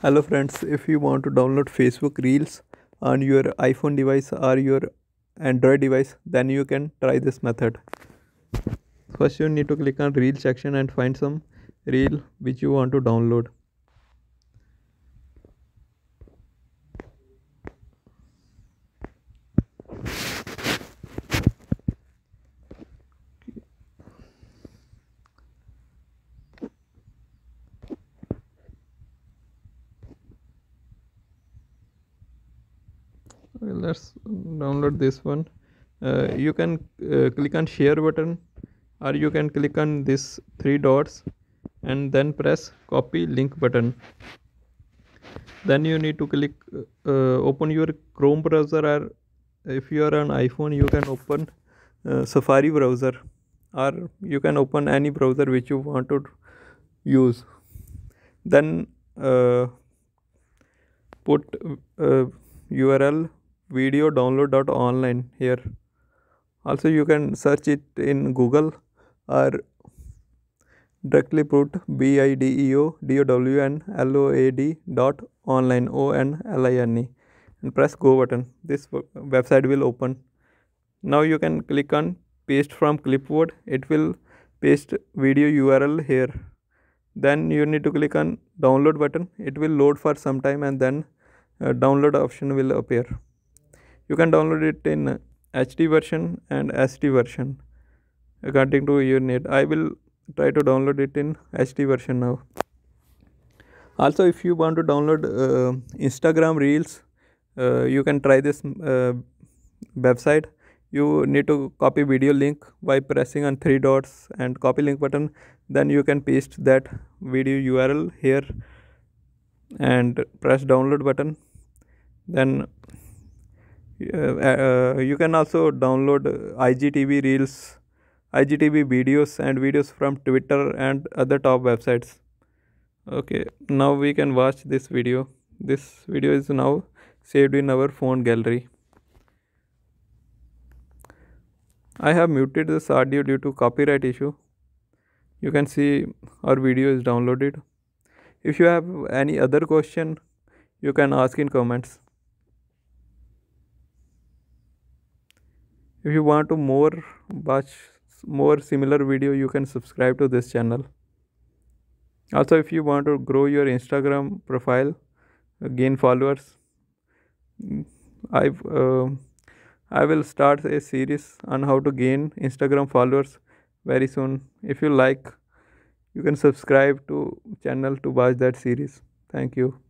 hello friends if you want to download facebook reels on your iphone device or your android device then you can try this method first you need to click on reel section and find some reel which you want to download let's download this one uh, you can uh, click on share button or you can click on this three dots and then press copy link button then you need to click uh, open your chrome browser or if you are on iphone you can open uh, safari browser or you can open any browser which you want to use then uh, put url uh, video download dot online here also you can search it in google or directly put b i d e o d o w n l o a d dot online o n l i n e and press go button this website will open now you can click on paste from clipboard it will paste video url here then you need to click on download button it will load for some time and then uh, download option will appear you can download it in HD version and SD version according to your need I will try to download it in HD version now also if you want to download uh, Instagram reels uh, you can try this uh, website you need to copy video link by pressing on three dots and copy link button then you can paste that video url here and press download button then uh, uh, you can also download IGTV reels, IGTV videos, and videos from Twitter and other top websites. Okay, now we can watch this video. This video is now saved in our phone gallery. I have muted this audio due to copyright issue. You can see our video is downloaded. If you have any other question, you can ask in comments. if you want to more watch more similar video you can subscribe to this channel also if you want to grow your instagram profile uh, gain followers i uh, i will start a series on how to gain instagram followers very soon if you like you can subscribe to channel to watch that series thank you